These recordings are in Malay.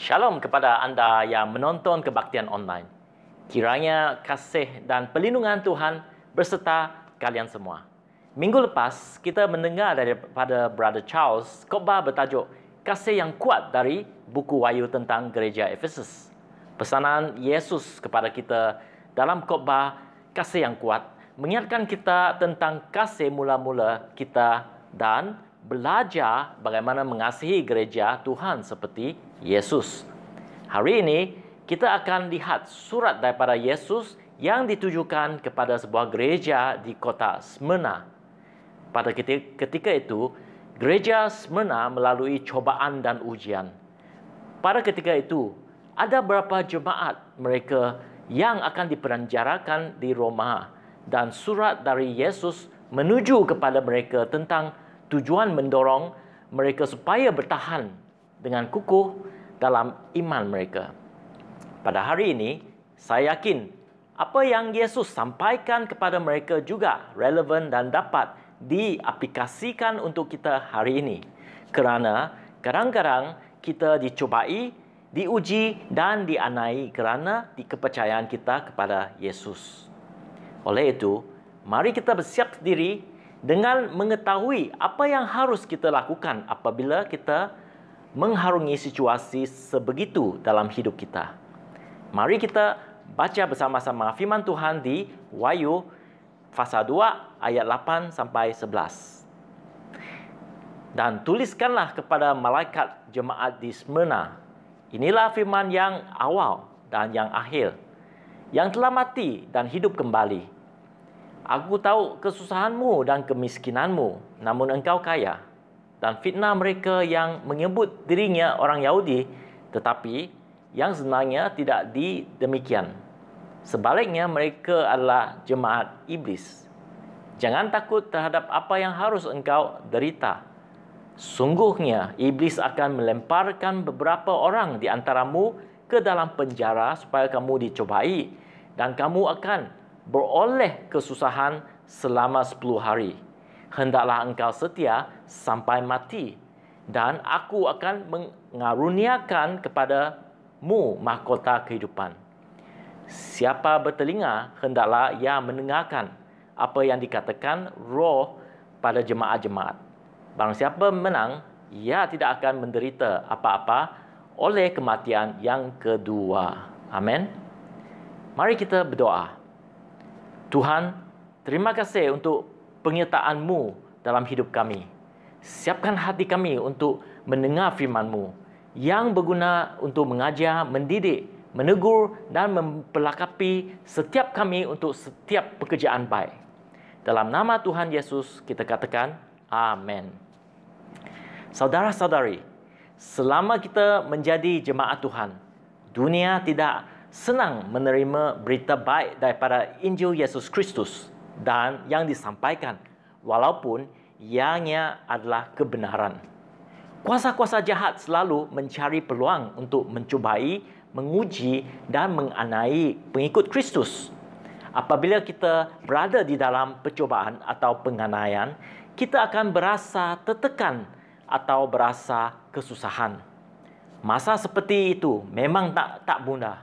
Shalom kepada anda yang menonton kebaktian online. Kiranya kasih dan pelindungan Tuhan berserta kalian semua. Minggu lepas, kita mendengar daripada Brother Charles khotbah bertajuk Kasih yang kuat dari buku wayu tentang gereja Ephesus. Pesanan Yesus kepada kita dalam khotbah Kasih yang kuat mengingatkan kita tentang kasih mula-mula kita dan belajar bagaimana mengasihi gereja Tuhan seperti Yesus. Hari ini kita akan lihat surat daripada Yesus yang ditujukan kepada sebuah gereja di kota Smyrna. Pada ketika itu, gereja Smyrna melalui cobaan dan ujian. Pada ketika itu, ada berapa jemaat mereka yang akan diperanjarakan di Roma dan surat dari Yesus menuju kepada mereka tentang tujuan mendorong mereka supaya bertahan dengan kukuh dalam iman mereka. Pada hari ini, saya yakin apa yang Yesus sampaikan kepada mereka juga relevan dan dapat diaplikasikan untuk kita hari ini. Kerana kadang-kadang kita dicubai, diuji dan dianai kerana dikepercayaan kita kepada Yesus. Oleh itu, mari kita bersiap diri dengan mengetahui apa yang harus kita lakukan apabila kita mengharungi situasi sebegitu dalam hidup kita. Mari kita baca bersama-sama firman Tuhan di Wahyu Fasa 2 ayat 8 sampai 11. Dan tuliskanlah kepada malaikat jemaat di Smyrna. Inilah firman yang awal dan yang akhir. Yang telah mati dan hidup kembali. Aku tahu kesusahanmu dan kemiskinanmu, namun engkau kaya dan fitnah mereka yang menyebut dirinya orang Yahudi tetapi yang sebenarnya tidak di demikian. Sebaliknya mereka adalah jemaat iblis. Jangan takut terhadap apa yang harus engkau derita. Sungguhnya iblis akan melemparkan beberapa orang di antaramu ke dalam penjara supaya kamu dicobai dan kamu akan beroleh kesusahan selama 10 hari hendaklah engkau setia sampai mati dan aku akan mengaruniakan kepada mu mahkota kehidupan. Siapa bertelinga hendaklah ia mendengarkan apa yang dikatakan roh pada jemaat-jemaat. Barang siapa menang, ia tidak akan menderita apa-apa oleh kematian yang kedua. Amin. Mari kita berdoa. Tuhan, terima kasih untuk penyertaan dalam hidup kami. Siapkan hati kami untuk mendengar firmanmu yang berguna untuk mengajar, mendidik, menegur dan memperlakapi setiap kami untuk setiap pekerjaan baik. Dalam nama Tuhan Yesus kita katakan, Amin. Saudara-saudari, selama kita menjadi jemaat Tuhan, dunia tidak senang menerima berita baik daripada Injil Yesus Kristus dan yang disampaikan, walaupun yangnya adalah kebenaran. Kuasa-kuasa jahat selalu mencari peluang untuk mencubai, menguji dan menganai pengikut Kristus. Apabila kita berada di dalam percobaan atau penganaian, kita akan berasa tertekan atau berasa kesusahan. Masa seperti itu memang tak tak mudah.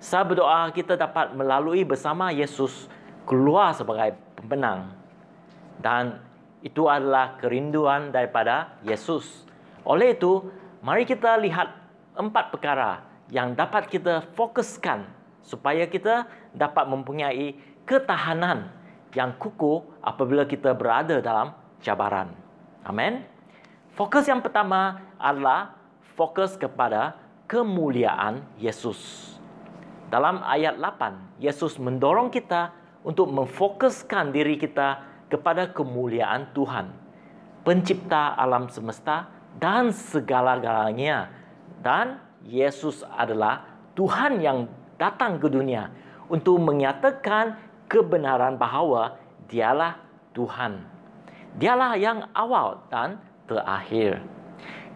Saya berdoa kita dapat melalui bersama Yesus keluar sebagai pemenang dan itu adalah kerinduan daripada Yesus. Oleh itu, mari kita lihat empat perkara yang dapat kita fokuskan supaya kita dapat mempunyai ketahanan yang kukuh apabila kita berada dalam cabaran. Amin. Fokus yang pertama adalah fokus kepada kemuliaan Yesus. Dalam ayat 8, Yesus mendorong kita untuk memfokuskan diri kita kepada kemuliaan Tuhan, pencipta alam semesta dan segala-galanya. Dan Yesus adalah Tuhan yang datang ke dunia untuk menyatakan kebenaran bahawa dialah Tuhan. Dialah yang awal dan terakhir.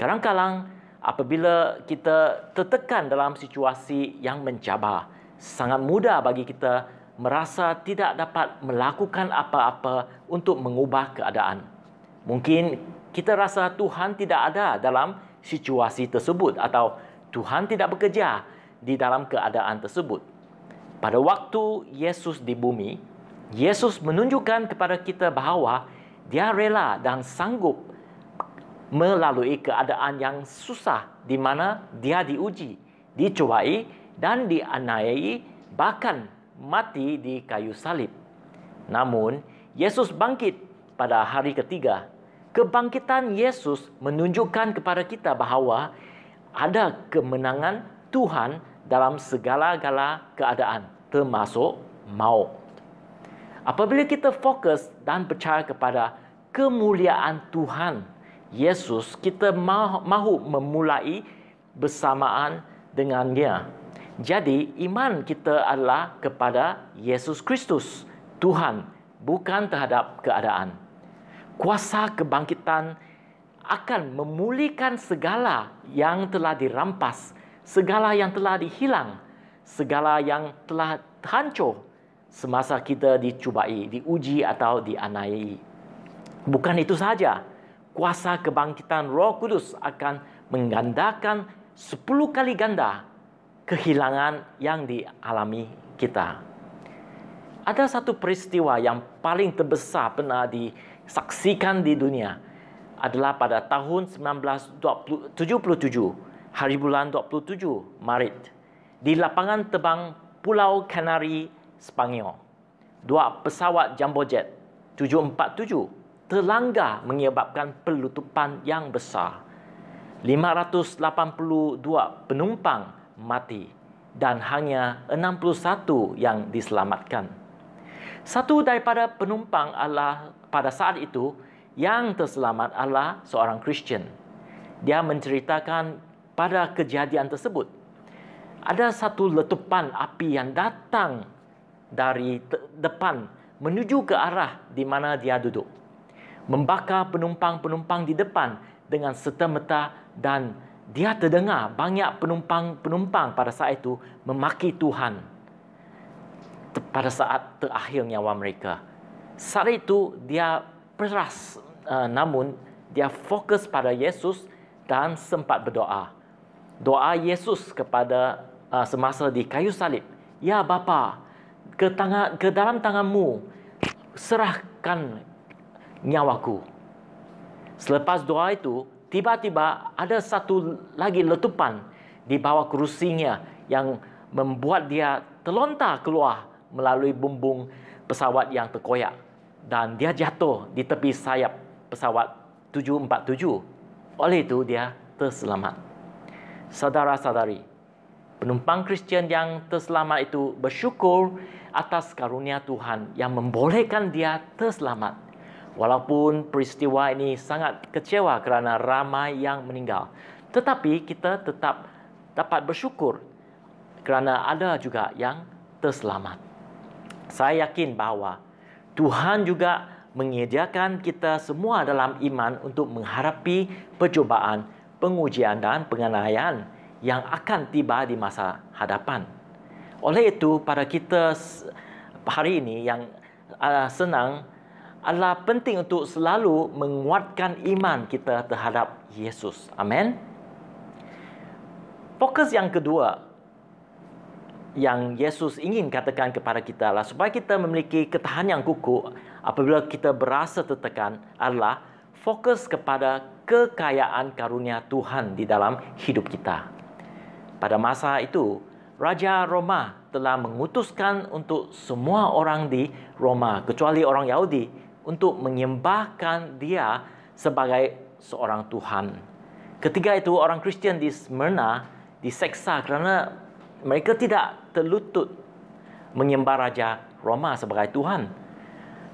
Kadang-kadang apabila kita tertekan dalam situasi yang mencabar, sangat mudah bagi kita merasa tidak dapat melakukan apa-apa untuk mengubah keadaan. Mungkin kita rasa Tuhan tidak ada dalam situasi tersebut atau Tuhan tidak bekerja di dalam keadaan tersebut. Pada waktu Yesus di bumi, Yesus menunjukkan kepada kita bahawa dia rela dan sanggup melalui keadaan yang susah di mana dia diuji, dicuai dan dianiayai bahkan mati di kayu salib. Namun, Yesus bangkit pada hari ketiga. Kebangkitan Yesus menunjukkan kepada kita bahawa ada kemenangan Tuhan dalam segala-gala keadaan, termasuk maut. Apabila kita fokus dan percaya kepada kemuliaan Tuhan Yesus, kita mahu memulai bersamaan dengan Dia. Jadi iman kita adalah kepada Yesus Kristus, Tuhan, bukan terhadap keadaan. Kuasa kebangkitan akan memulihkan segala yang telah dirampas, segala yang telah dihilang, segala yang telah hancur semasa kita dicubai, diuji atau dianai. Bukan itu saja. Kuasa kebangkitan Roh Kudus akan menggandakan sepuluh kali ganda kehilangan yang dialami kita. Ada satu peristiwa yang paling terbesar pernah disaksikan di dunia adalah pada tahun 1977, hari bulan 27 Maret, di lapangan terbang Pulau Canary, Spanyol. Dua pesawat jumbo jet 747 terlanggar menyebabkan pelutupan yang besar. 582 penumpang mati dan hanya 61 yang diselamatkan. Satu daripada penumpang Allah pada saat itu yang terselamat Allah seorang Kristian. Dia menceritakan pada kejadian tersebut. Ada satu letupan api yang datang dari depan menuju ke arah di mana dia duduk. Membakar penumpang-penumpang di depan dengan serta dan dia terdengar banyak penumpang-penumpang pada saat itu memaki Tuhan pada saat terakhir nyawa mereka. Saat itu dia peras eh, namun dia fokus pada Yesus dan sempat berdoa. Doa Yesus kepada eh, semasa di kayu salib. Ya Bapa, ke, ke dalam tanganmu serahkan nyawaku. Selepas doa itu, tiba-tiba ada satu lagi letupan di bawah kerusinya yang membuat dia terlontar keluar melalui bumbung pesawat yang terkoyak dan dia jatuh di tepi sayap pesawat 747. Oleh itu dia terselamat. Saudara-saudari, penumpang Kristian yang terselamat itu bersyukur atas karunia Tuhan yang membolehkan dia terselamat. Walaupun peristiwa ini sangat kecewa kerana ramai yang meninggal, tetapi kita tetap dapat bersyukur kerana ada juga yang terselamat. Saya yakin bahawa Tuhan juga menyediakan kita semua dalam iman untuk mengharapi percobaan, pengujian dan penganiayaan yang akan tiba di masa hadapan. Oleh itu, pada kita hari ini yang ah, senang adalah penting untuk selalu menguatkan iman kita terhadap Yesus. Amin. Fokus yang kedua yang Yesus ingin katakan kepada kita adalah supaya kita memiliki ketahanan yang kukuh apabila kita berasa tertekan adalah fokus kepada kekayaan karunia Tuhan di dalam hidup kita. Pada masa itu, Raja Roma telah mengutuskan untuk semua orang di Roma, kecuali orang Yahudi, untuk menyembahkan dia sebagai seorang Tuhan. Ketiga itu, orang Kristian di Smyrna diseksa kerana mereka tidak terlutut menyembah Raja Roma sebagai Tuhan.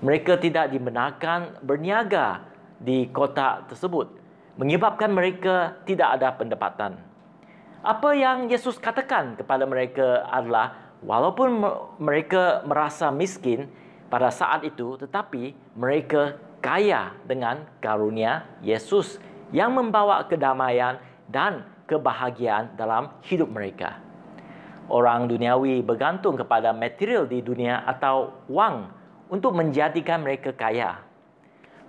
Mereka tidak dibenarkan berniaga di kota tersebut menyebabkan mereka tidak ada pendapatan. Apa yang Yesus katakan kepada mereka adalah walaupun mereka merasa miskin, pada saat itu tetapi mereka kaya dengan karunia Yesus yang membawa kedamaian dan kebahagiaan dalam hidup mereka. Orang duniawi bergantung kepada material di dunia atau wang untuk menjadikan mereka kaya.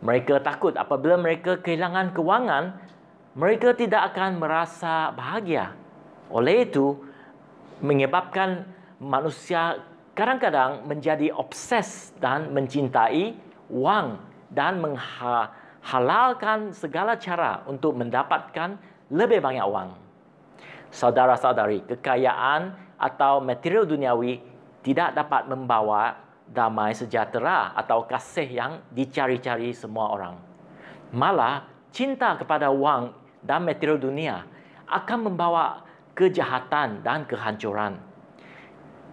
Mereka takut apabila mereka kehilangan kewangan, mereka tidak akan merasa bahagia. Oleh itu, menyebabkan manusia kadang-kadang menjadi obses dan mencintai wang dan menghalalkan segala cara untuk mendapatkan lebih banyak wang. Saudara-saudari, kekayaan atau material duniawi tidak dapat membawa damai sejahtera atau kasih yang dicari-cari semua orang. Malah, cinta kepada wang dan material dunia akan membawa kejahatan dan kehancuran.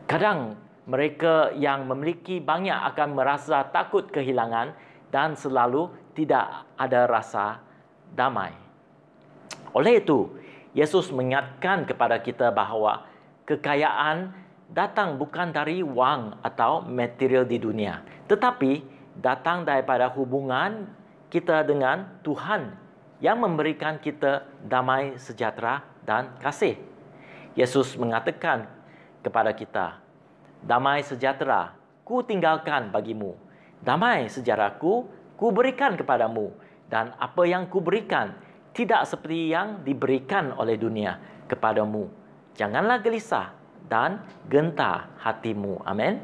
Kadang mereka yang memiliki banyak akan merasa takut kehilangan dan selalu tidak ada rasa damai. Oleh itu, Yesus mengingatkan kepada kita bahawa kekayaan datang bukan dari wang atau material di dunia, tetapi datang daripada hubungan kita dengan Tuhan yang memberikan kita damai sejahtera dan kasih. Yesus mengatakan kepada kita, Damai sejahtera ku tinggalkan bagimu. Damai sejarahku ku berikan kepadamu. Dan apa yang ku berikan tidak seperti yang diberikan oleh dunia kepadamu. Janganlah gelisah dan gentar hatimu. Amin.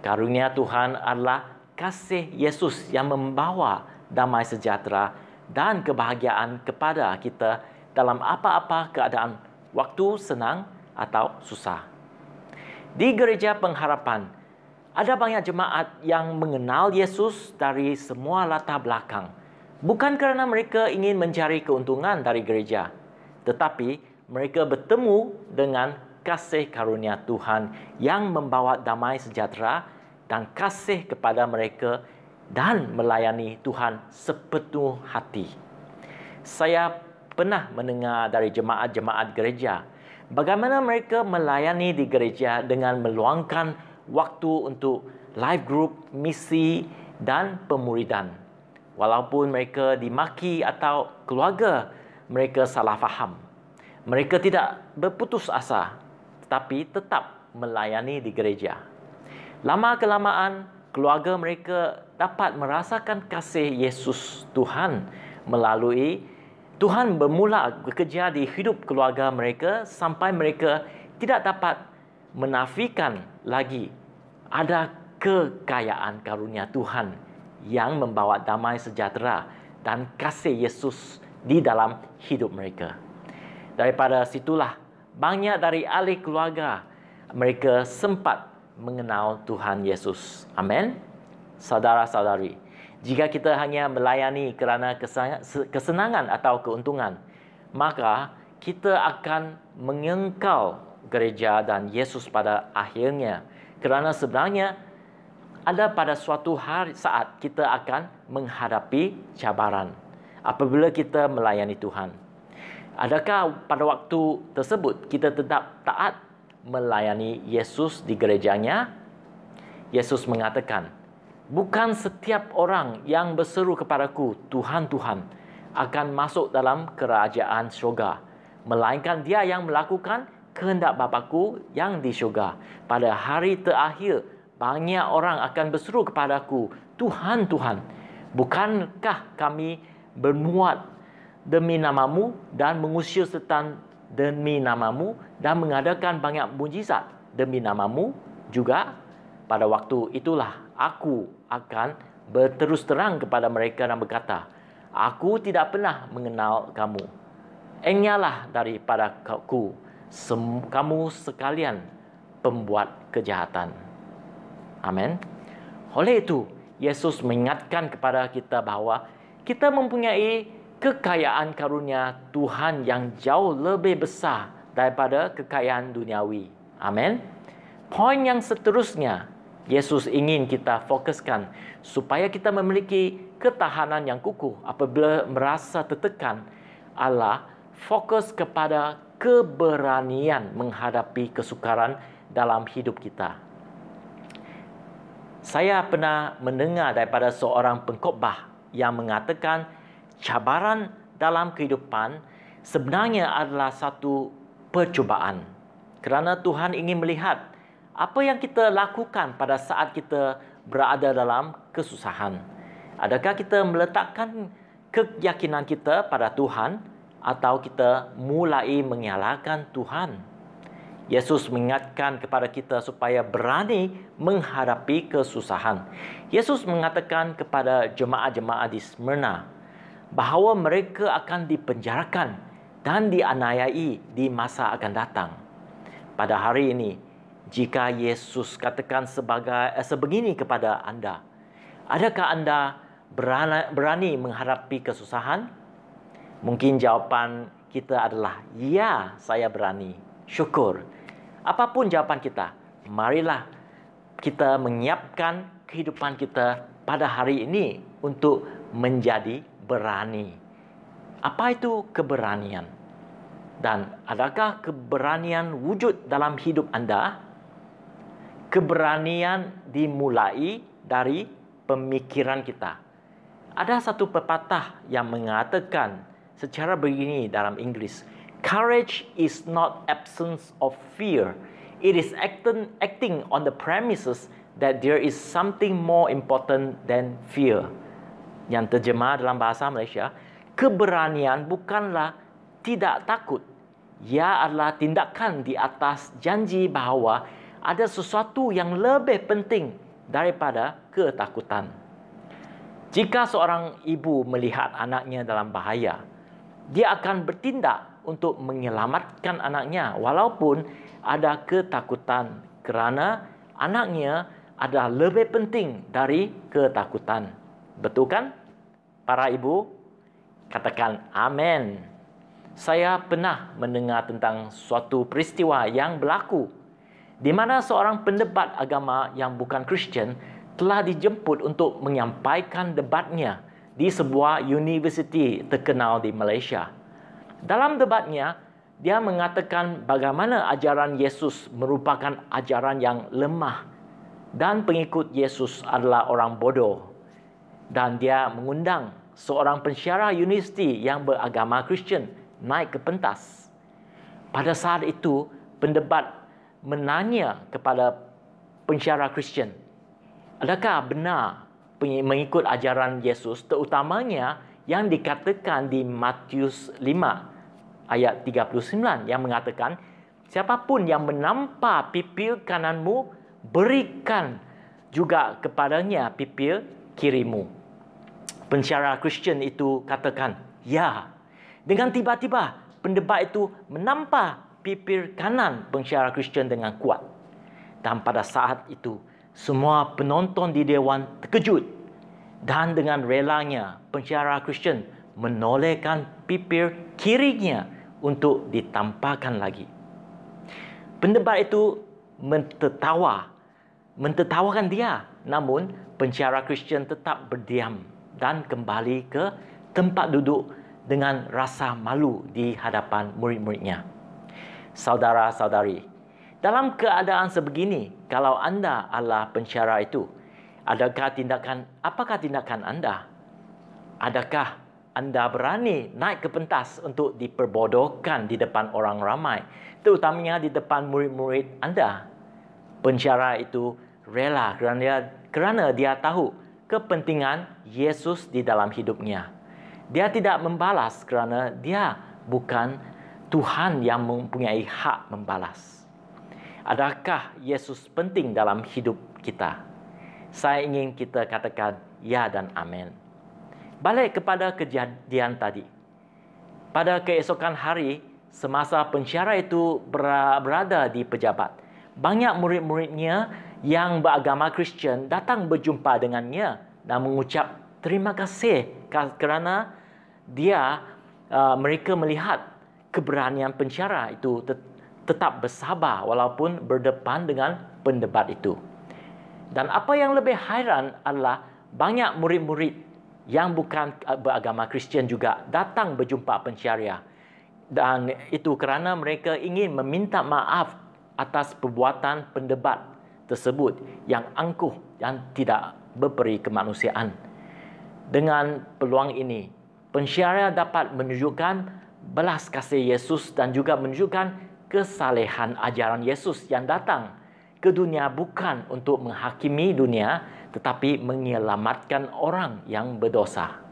Karunia Tuhan adalah kasih Yesus yang membawa damai sejahtera dan kebahagiaan kepada kita dalam apa-apa keadaan waktu senang atau susah di gereja pengharapan ada banyak jemaat yang mengenal Yesus dari semua latar belakang. Bukan kerana mereka ingin mencari keuntungan dari gereja, tetapi mereka bertemu dengan kasih karunia Tuhan yang membawa damai sejahtera dan kasih kepada mereka dan melayani Tuhan sepenuh hati. Saya pernah mendengar dari jemaat-jemaat gereja bagaimana mereka melayani di gereja dengan meluangkan waktu untuk live group, misi dan pemuridan. Walaupun mereka dimaki atau keluarga mereka salah faham. Mereka tidak berputus asa tetapi tetap melayani di gereja. Lama kelamaan keluarga mereka dapat merasakan kasih Yesus Tuhan melalui Tuhan bermula bekerja di hidup keluarga mereka sampai mereka tidak dapat menafikan lagi ada kekayaan karunia Tuhan yang membawa damai sejahtera dan kasih Yesus di dalam hidup mereka. Daripada situlah banyak dari ahli keluarga mereka sempat mengenal Tuhan Yesus. Amin. Saudara-saudari, jika kita hanya melayani kerana kesenangan atau keuntungan, maka kita akan mengengkau gereja dan Yesus pada akhirnya. Kerana sebenarnya ada pada suatu hari saat kita akan menghadapi cabaran apabila kita melayani Tuhan. Adakah pada waktu tersebut kita tetap taat melayani Yesus di gerejanya? Yesus mengatakan, Bukan setiap orang yang berseru kepadaku, Tuhan, Tuhan, akan masuk dalam kerajaan syurga. Melainkan dia yang melakukan kehendak Bapakku yang di syurga. Pada hari terakhir, banyak orang akan berseru kepadaku, Tuhan, Tuhan, bukankah kami bermuat demi namamu dan mengusir setan demi namamu dan mengadakan banyak mujizat demi namamu juga pada waktu itulah aku akan berterus terang kepada mereka dan berkata, Aku tidak pernah mengenal kamu. Enyalah daripada aku, sem- kamu sekalian pembuat kejahatan. Amin. Oleh itu, Yesus mengingatkan kepada kita bahawa kita mempunyai kekayaan karunia Tuhan yang jauh lebih besar daripada kekayaan duniawi. Amin. Poin yang seterusnya, Yesus ingin kita fokuskan supaya kita memiliki ketahanan yang kukuh apabila merasa tertekan. Allah fokus kepada keberanian menghadapi kesukaran dalam hidup kita. Saya pernah mendengar daripada seorang pengkhotbah yang mengatakan cabaran dalam kehidupan sebenarnya adalah satu percubaan. Kerana Tuhan ingin melihat apa yang kita lakukan pada saat kita berada dalam kesusahan? Adakah kita meletakkan keyakinan kita pada Tuhan atau kita mulai menyalahkan Tuhan? Yesus mengingatkan kepada kita supaya berani menghadapi kesusahan. Yesus mengatakan kepada jemaah-jemaah di Smyrna bahawa mereka akan dipenjarakan dan dianayai di masa akan datang. Pada hari ini, jika Yesus katakan sebagai eh, sebegini kepada anda, adakah anda berani, berani menghadapi kesusahan? Mungkin jawapan kita adalah ya, saya berani. Syukur. Apapun jawapan kita, marilah kita menyiapkan kehidupan kita pada hari ini untuk menjadi berani. Apa itu keberanian? Dan adakah keberanian wujud dalam hidup anda? keberanian dimulai dari pemikiran kita. Ada satu pepatah yang mengatakan secara begini dalam Inggris, courage is not absence of fear. It is acting acting on the premises that there is something more important than fear. Yang terjemah dalam bahasa Malaysia, keberanian bukanlah tidak takut. Ia adalah tindakan di atas janji bahawa ada sesuatu yang lebih penting daripada ketakutan. Jika seorang ibu melihat anaknya dalam bahaya, dia akan bertindak untuk menyelamatkan anaknya walaupun ada ketakutan kerana anaknya ada lebih penting dari ketakutan. Betul kan? Para ibu, katakan amin. Saya pernah mendengar tentang suatu peristiwa yang berlaku di mana seorang pendebat agama yang bukan Kristian telah dijemput untuk menyampaikan debatnya di sebuah universiti terkenal di Malaysia. Dalam debatnya, dia mengatakan bagaimana ajaran Yesus merupakan ajaran yang lemah dan pengikut Yesus adalah orang bodoh. Dan dia mengundang seorang pensyarah universiti yang beragama Kristian naik ke pentas. Pada saat itu, pendebat menanya kepada pensyarah Kristian, adakah benar mengikut ajaran Yesus terutamanya yang dikatakan di Matius 5 ayat 39 yang mengatakan siapapun yang menampar pipir kananmu berikan juga kepadanya pipir kirimu. Pensyara Kristian itu katakan, ya. Dengan tiba-tiba pendebat itu menampar pipir kanan pensyarah Kristian dengan kuat. Dan pada saat itu, semua penonton di Dewan terkejut. Dan dengan relanya, pensyarah Kristian menolehkan pipir kirinya untuk ditampakkan lagi. Pendebat itu mentertawa, mentertawakan dia. Namun, pensyarah Kristian tetap berdiam dan kembali ke tempat duduk dengan rasa malu di hadapan murid-muridnya saudara-saudari. Dalam keadaan sebegini, kalau anda adalah pencara itu, adakah tindakan apakah tindakan anda? Adakah anda berani naik ke pentas untuk diperbodohkan di depan orang ramai, terutamanya di depan murid-murid anda? Pencara itu rela kerana dia, kerana dia tahu kepentingan Yesus di dalam hidupnya. Dia tidak membalas kerana dia bukan Tuhan yang mempunyai hak membalas. Adakah Yesus penting dalam hidup kita? Saya ingin kita katakan ya dan amin. Balik kepada kejadian tadi. Pada keesokan hari, semasa pensyarah itu berada di pejabat, banyak murid-muridnya yang beragama Kristian datang berjumpa dengannya dan mengucap terima kasih kerana dia uh, mereka melihat keberanian penciara itu tet- tetap bersabar walaupun berdepan dengan pendebat itu. Dan apa yang lebih hairan adalah banyak murid-murid yang bukan eh, beragama Kristian juga datang berjumpa penciara. Dan itu kerana mereka ingin meminta maaf atas perbuatan pendebat tersebut yang angkuh dan tidak berperi kemanusiaan. Dengan peluang ini, pensyarah dapat menunjukkan belas kasih Yesus dan juga menunjukkan kesalehan ajaran Yesus yang datang ke dunia bukan untuk menghakimi dunia tetapi menyelamatkan orang yang berdosa.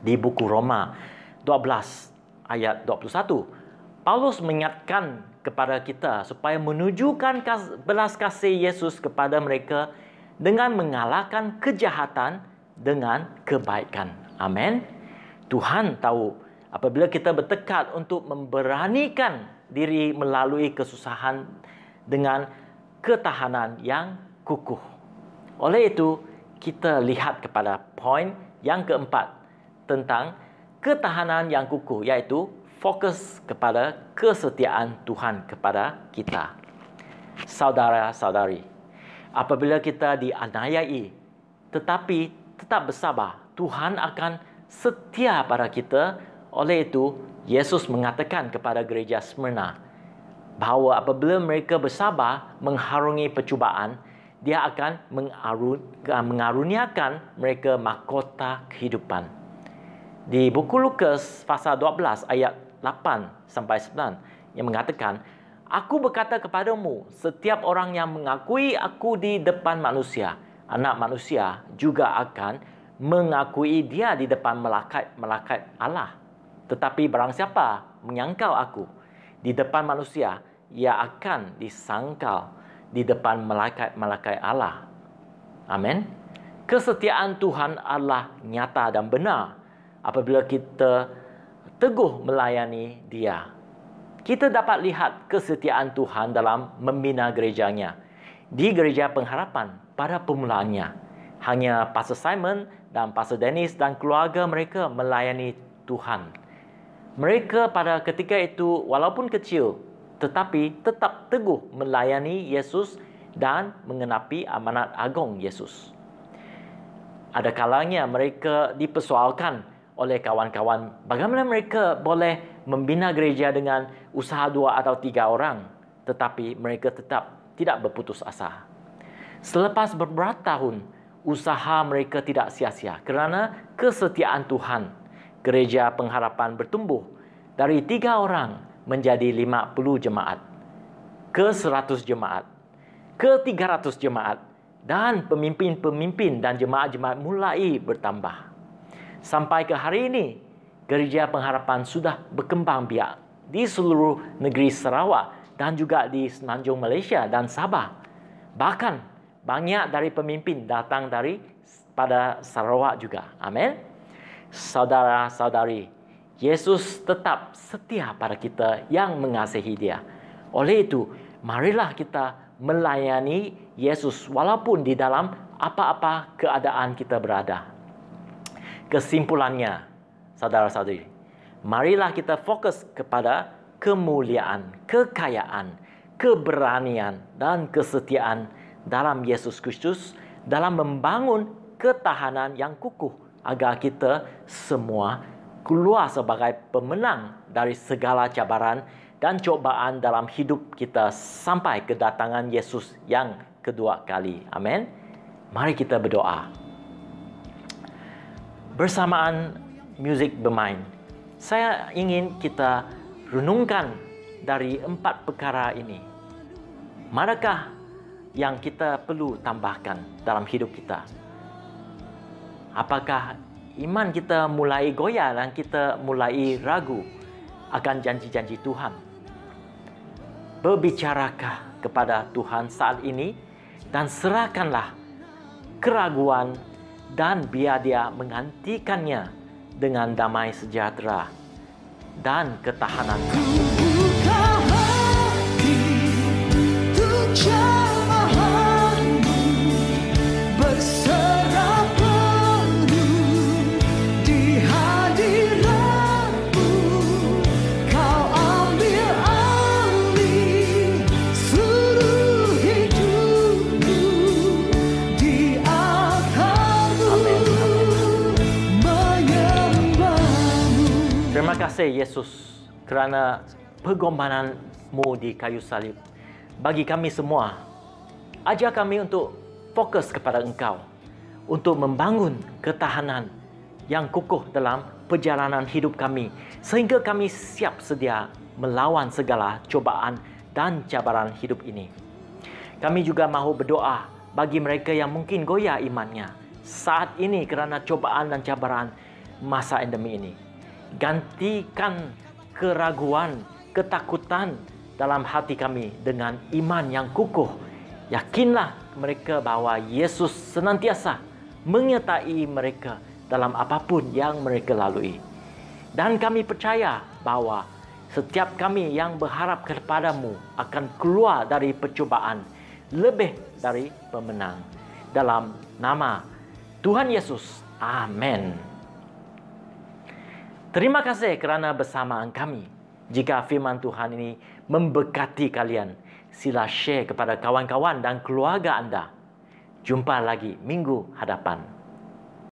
Di buku Roma 12 ayat 21, Paulus mengingatkan kepada kita supaya menunjukkan belas kasih Yesus kepada mereka dengan mengalahkan kejahatan dengan kebaikan. Amin. Tuhan tahu apabila kita bertekad untuk memberanikan diri melalui kesusahan dengan ketahanan yang kukuh. Oleh itu, kita lihat kepada poin yang keempat tentang ketahanan yang kukuh iaitu fokus kepada kesetiaan Tuhan kepada kita. Saudara-saudari, apabila kita dianiayai tetapi tetap bersabar, Tuhan akan setia pada kita oleh itu, Yesus mengatakan kepada gereja Smyrna bahawa apabila mereka bersabar mengharungi percubaan, dia akan eh, mengaruniakan mereka mahkota kehidupan. Di buku Lukas pasal 12 ayat 8 sampai 9 yang mengatakan, Aku berkata kepadamu, setiap orang yang mengakui aku di depan manusia, anak manusia juga akan mengakui dia di depan melakat-melakat Allah. Tetapi barang siapa menyangkal aku di depan manusia, ia akan disangkal di depan malaikat-malaikat Allah. Amin. Kesetiaan Tuhan Allah nyata dan benar apabila kita teguh melayani Dia. Kita dapat lihat kesetiaan Tuhan dalam membina gerejanya. Di gereja pengharapan pada permulaannya, hanya Pastor Simon dan Pastor Dennis dan keluarga mereka melayani Tuhan mereka pada ketika itu walaupun kecil tetapi tetap teguh melayani Yesus dan mengenapi amanat agung Yesus. Ada kalanya mereka dipersoalkan oleh kawan-kawan bagaimana mereka boleh membina gereja dengan usaha dua atau tiga orang tetapi mereka tetap tidak berputus asa. Selepas beberapa tahun, usaha mereka tidak sia-sia kerana kesetiaan Tuhan gereja pengharapan bertumbuh dari tiga orang menjadi lima puluh jemaat, ke seratus jemaat, ke tiga ratus jemaat dan pemimpin-pemimpin dan jemaat-jemaat mulai bertambah. Sampai ke hari ini, gereja pengharapan sudah berkembang biak di seluruh negeri Sarawak dan juga di Semenanjung Malaysia dan Sabah. Bahkan banyak dari pemimpin datang dari pada Sarawak juga. Amin saudara-saudari, Yesus tetap setia pada kita yang mengasihi Dia. Oleh itu, marilah kita melayani Yesus walaupun di dalam apa-apa keadaan kita berada. Kesimpulannya, saudara-saudari, marilah kita fokus kepada kemuliaan, kekayaan, keberanian dan kesetiaan dalam Yesus Kristus dalam membangun ketahanan yang kukuh agar kita semua keluar sebagai pemenang dari segala cabaran dan cobaan dalam hidup kita sampai kedatangan Yesus yang kedua kali. Amin. Mari kita berdoa. Bersamaan muzik bermain, saya ingin kita renungkan dari empat perkara ini. Manakah yang kita perlu tambahkan dalam hidup kita? apakah iman kita mulai goyah dan kita mulai ragu akan janji-janji Tuhan? Berbicarakah kepada Tuhan saat ini dan serahkanlah keraguan dan biar dia mengantikannya dengan damai sejahtera dan ketahanan. Kudu. kasih Yesus kerana pengorbananmu di kayu salib bagi kami semua. Ajar kami untuk fokus kepada engkau untuk membangun ketahanan yang kukuh dalam perjalanan hidup kami sehingga kami siap sedia melawan segala cobaan dan cabaran hidup ini. Kami juga mahu berdoa bagi mereka yang mungkin goyah imannya saat ini kerana cobaan dan cabaran masa endemi ini gantikan keraguan, ketakutan dalam hati kami dengan iman yang kukuh. Yakinlah mereka bahwa Yesus senantiasa menyertai mereka dalam apapun yang mereka lalui. Dan kami percaya bahwa setiap kami yang berharap kepadamu akan keluar dari percubaan lebih dari pemenang. Dalam nama Tuhan Yesus. Amin. Terima kasih kerana bersama kami. Jika firman Tuhan ini membekati kalian, sila share kepada kawan-kawan dan keluarga anda. Jumpa lagi minggu hadapan.